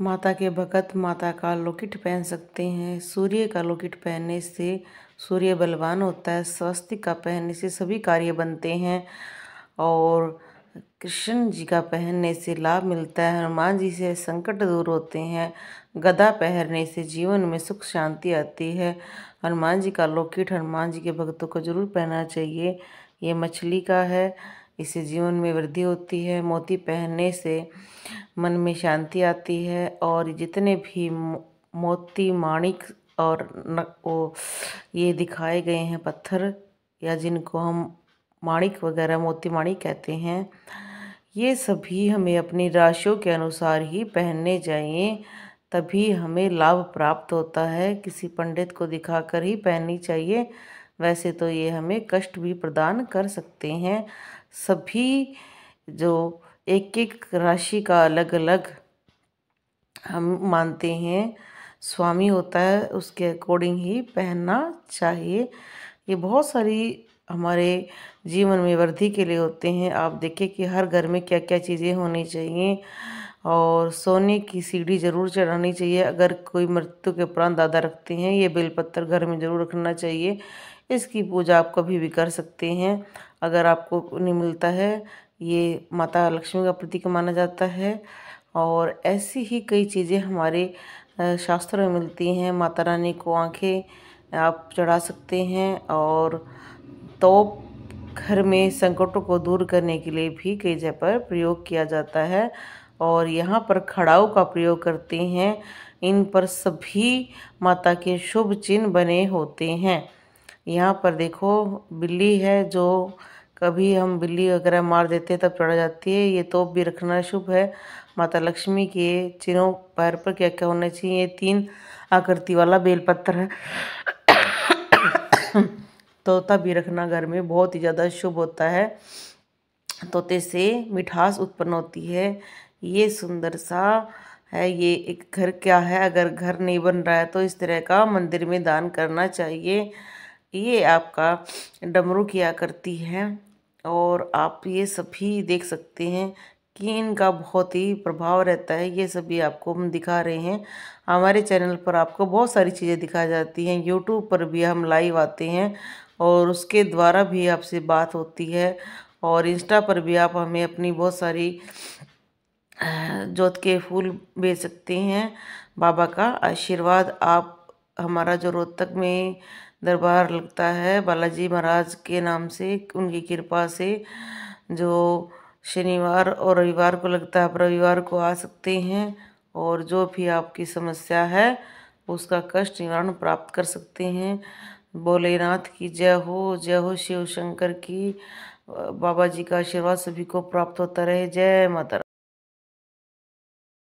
माता के भगत माता का लोकिट पहन सकते हैं सूर्य का लोकिट पहनने से सूर्य बलवान होता है स्वस्तिक का पहनने से सभी कार्य बनते हैं और कृष्ण जी का पहनने से लाभ मिलता है हनुमान जी से संकट दूर होते हैं गदा पहनने से जीवन में सुख शांति आती है हनुमान जी का लोकिट हनुमान जी के भक्तों को जरूर पहनना चाहिए ये मछली का है इससे जीवन में वृद्धि होती है मोती पहनने से मन में शांति आती है और जितने भी मोती माणिक और न वो ये दिखाए गए हैं पत्थर या जिनको हम माणिक वगैरह मोती माणिक कहते हैं ये सभी हमें अपनी राशियों के अनुसार ही पहनने चाहिए तभी हमें लाभ प्राप्त होता है किसी पंडित को दिखाकर ही पहननी चाहिए वैसे तो ये हमें कष्ट भी प्रदान कर सकते हैं सभी जो एक एक राशि का अलग अलग हम मानते हैं स्वामी होता है उसके अकॉर्डिंग ही पहनना चाहिए ये बहुत सारी हमारे जीवन में वृद्धि के लिए होते हैं आप देखें कि हर घर में क्या क्या चीज़ें होनी चाहिए और सोने की सीढ़ी ज़रूर चढ़ानी चाहिए अगर कोई मृत्यु के प्राण दादा रखते हैं ये बेलपत्र घर में ज़रूर रखना चाहिए इसकी पूजा आप कभी भी कर सकते हैं अगर आपको नहीं मिलता है ये माता लक्ष्मी का प्रतीक माना जाता है और ऐसी ही कई चीज़ें हमारे शास्त्र में मिलती हैं माता रानी को आंखें आप चढ़ा सकते हैं और तो घर में संकटों को दूर करने के लिए भी कई जगह पर प्रयोग किया जाता है और यहाँ पर खड़ाऊ का प्रयोग करते हैं इन पर सभी माता के शुभ चिन्ह बने होते हैं यहाँ पर देखो बिल्ली है जो कभी हम बिल्ली वगैरह मार देते हैं तब चढ़ जाती है ये तोप भी रखना शुभ है माता लक्ष्मी के चिन्हों पैर पर क्या क्या होना चाहिए ये तीन आकृति वाला बेलपत्र है तोता भी रखना घर में बहुत ही ज़्यादा शुभ होता है तोते से मिठास उत्पन्न होती है ये सुंदर सा है ये एक घर क्या है अगर घर नहीं बन रहा है तो इस तरह का मंदिर में दान करना चाहिए ये आपका डमरू किया करती है और आप ये सभी देख सकते हैं कि इनका बहुत ही प्रभाव रहता है ये सभी आपको हम दिखा रहे हैं हमारे चैनल पर आपको बहुत सारी चीज़ें दिखा जाती हैं यूट्यूब पर भी हम लाइव आते हैं और उसके द्वारा भी आपसे बात होती है और इंस्टा पर भी आप हमें अपनी बहुत सारी जोत के फूल भेज सकते हैं बाबा का आशीर्वाद आप हमारा जो रोहतक में दरबार लगता है बालाजी महाराज के नाम से उनकी कृपा से जो शनिवार और रविवार को लगता है आप रविवार को आ सकते हैं और जो भी आपकी समस्या है उसका कष्ट निवारण प्राप्त कर सकते हैं भोलेनाथ की जय हो जय हो शिव शंकर की बाबा जी का आशीर्वाद सभी को प्राप्त होता रहे जय माता